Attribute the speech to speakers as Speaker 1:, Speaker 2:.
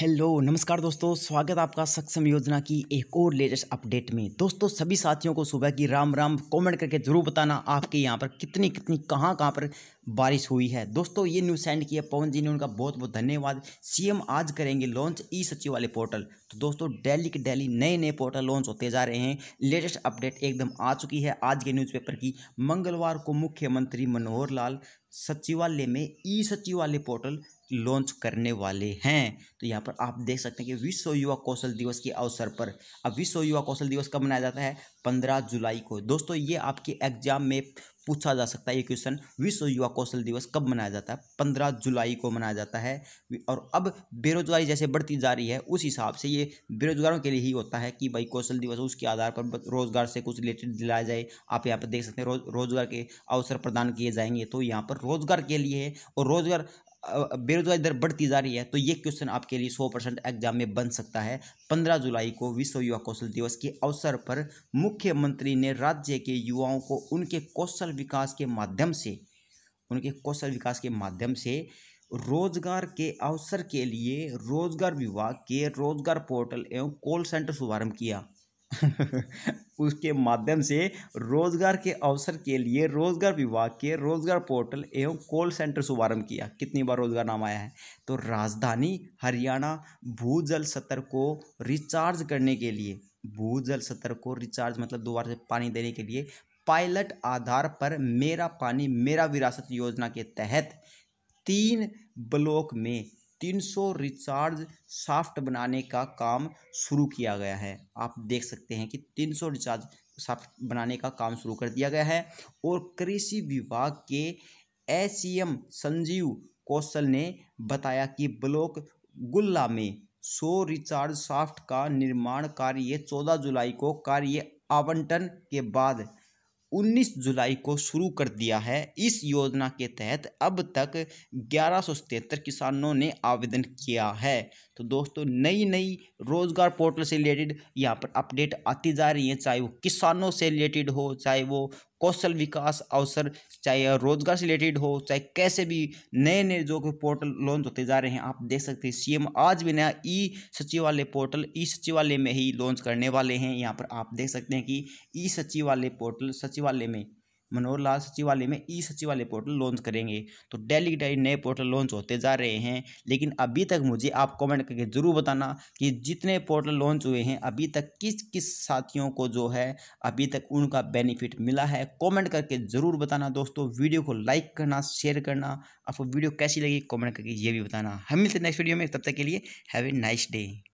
Speaker 1: hello नमस्कार दोस्तों स्वागत आपका सक्षम योजना की एक और लेटेस्ट अपडेट में दोस्तों सभी साथियों को सुबह की राम राम कमेंट करके ज़रूर बताना आपके यहाँ पर कितनी कितनी कहाँ कहाँ पर बारिश हुई है दोस्तों ये न्यूज़ सेंड किया पवन जी ने उनका बहुत बहुत धन्यवाद सीएम आज करेंगे लॉन्च ई सचिवालय पोर्टल तो दोस्तों डेली के डेली नए नए पोर्टल लॉन्च होते जा रहे हैं लेटेस्ट अपडेट एकदम आ चुकी है आज के न्यूज़पेपर की मंगलवार को मुख्यमंत्री मनोहर लाल सचिवालय में ई सचिवालय पोर्टल लॉन्च करने वाले हैं तो यहाँ पर आप देख सकते हैं कि विश्व युवा कौशल दिवस के अवसर पर अब विश्व युवा कौशल दिवस कब मनाया जाता है पंद्रह जुलाई को दोस्तों ये आपके एग्जाम में पूछा जा सकता है ये क्वेश्चन विश्व युवा कौशल दिवस कब मनाया जाता है पंद्रह जुलाई को मनाया जाता है और अब बेरोजगारी जैसे बढ़ती जा रही है उस हिसाब से ये बेरोजगारों के लिए ही होता है कि भाई कौशल दिवस उसके आधार पर रोजगार से कुछ रिलेटेड दिलाया जाए आप यहाँ पर देख सकते हैं रोजगार के अवसर प्रदान किए जाएंगे तो यहाँ पर रोजगार के लिए और रोजगार बेरोजगारी दर बढ़ती जा रही है तो ये क्वेश्चन आपके लिए सौ परसेंट एग्जाम में बन सकता है पंद्रह जुलाई को विश्व युवा कौशल दिवस के अवसर पर मुख्यमंत्री ने राज्य के युवाओं को उनके कौशल विकास के माध्यम से उनके कौशल विकास के माध्यम से रोजगार के अवसर के लिए रोजगार विभाग के रोजगार पोर्टल एवं कॉल सेंटर शुभारम्भ किया उसके माध्यम से रोजगार के अवसर के लिए रोजगार विभाग के रोजगार पोर्टल एवं कॉल सेंटर शुभारंभ किया कितनी बार रोजगार नाम आया है तो राजधानी हरियाणा भूजल सत्र को रिचार्ज करने के लिए भूजल सत्र को रिचार्ज मतलब दोबारा से पानी देने के लिए पायलट आधार पर मेरा पानी मेरा विरासत योजना के तहत तीन ब्लॉक में 300 रिचार्ज साफ्ट बनाने का काम शुरू किया गया है आप देख सकते हैं कि 300 रिचार्ज साफ्ट बनाने का काम शुरू कर दिया गया है और कृषि विभाग के एस संजीव कौशल ने बताया कि ब्लॉक गुल्ला में सौ रिचार्ज साफ्ट का निर्माण कार्य 14 जुलाई को कार्य आवंटन के बाद 19 जुलाई को शुरू कर दिया है इस योजना के तहत अब तक ग्यारह किसानों ने आवेदन किया है तो दोस्तों नई नई रोज़गार पोर्टल से रिलेटेड यहाँ पर अपडेट आती जा रही है चाहे वो किसानों से रिलेटेड हो चाहे वो कौशल विकास अवसर चाहे रोजगार से रिलेटेड हो चाहे कैसे भी नए नए जो कि पोर्टल लॉन्च होते जा रहे हैं आप देख सकते हैं सीएम आज भी नया ई सचिवालय पोर्टल ई सचिवालय में ही लॉन्च करने वाले हैं यहाँ पर आप देख सकते हैं कि ई सचिवालय पोर्टल सचिव सचिवालय में मनोहर लाल सचिवालय में ई सचिवालय पोर्टल लॉन्च करेंगे तो डेली के डेली नए पोर्टल लॉन्च होते जा रहे हैं लेकिन अभी तक मुझे आप कमेंट करके ज़रूर बताना कि जितने पोर्टल लॉन्च हुए हैं अभी तक किस किस साथियों को जो है अभी तक उनका बेनिफिट मिला है कमेंट करके ज़रूर बताना दोस्तों वीडियो को लाइक करना शेयर करना आपको वीडियो कैसी लगी कॉमेंट करके ये भी बताना हम मिलते नेक्स्ट वीडियो में तब तक के लिए हैवे नाइस डे